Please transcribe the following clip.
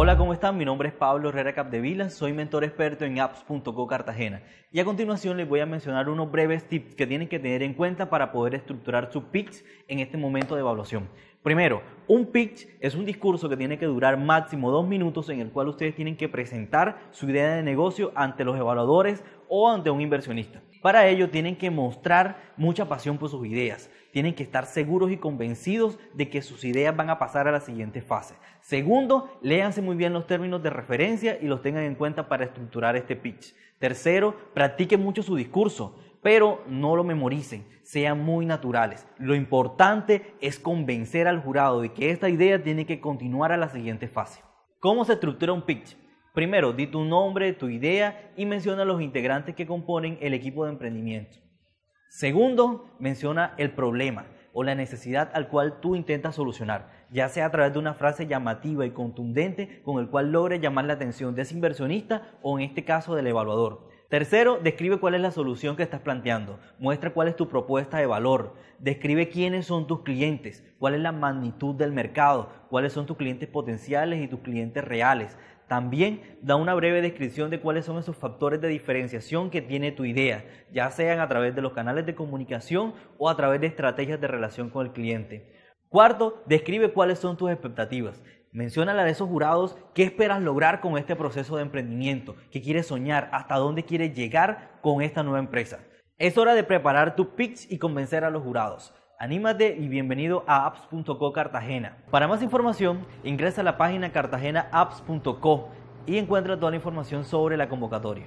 Hola, ¿cómo están? Mi nombre es Pablo Herrera Capdevila, soy mentor experto en apps.co Cartagena y a continuación les voy a mencionar unos breves tips que tienen que tener en cuenta para poder estructurar su pitch en este momento de evaluación. Primero, un pitch es un discurso que tiene que durar máximo dos minutos en el cual ustedes tienen que presentar su idea de negocio ante los evaluadores o ante un inversionista. Para ello tienen que mostrar mucha pasión por sus ideas, tienen que estar seguros y convencidos de que sus ideas van a pasar a la siguiente fase. Segundo, léanse muy bien los términos de referencia y los tengan en cuenta para estructurar este pitch. Tercero, practiquen mucho su discurso, pero no lo memoricen, sean muy naturales. Lo importante es convencer al jurado de que esta idea tiene que continuar a la siguiente fase. ¿Cómo se estructura un pitch? Primero, di tu nombre, tu idea y menciona los integrantes que componen el equipo de emprendimiento. Segundo, menciona el problema o la necesidad al cual tú intentas solucionar, ya sea a través de una frase llamativa y contundente con el cual logres llamar la atención de ese inversionista o en este caso del evaluador. Tercero, describe cuál es la solución que estás planteando. Muestra cuál es tu propuesta de valor. Describe quiénes son tus clientes, cuál es la magnitud del mercado, cuáles son tus clientes potenciales y tus clientes reales. También da una breve descripción de cuáles son esos factores de diferenciación que tiene tu idea, ya sean a través de los canales de comunicación o a través de estrategias de relación con el cliente. Cuarto, describe cuáles son tus expectativas. Menciona a esos jurados qué esperas lograr con este proceso de emprendimiento, qué quieres soñar, hasta dónde quieres llegar con esta nueva empresa. Es hora de preparar tu pitch y convencer a los jurados. Anímate y bienvenido a apps.co Cartagena. Para más información, ingresa a la página cartagenaapps.co y encuentra toda la información sobre la convocatoria.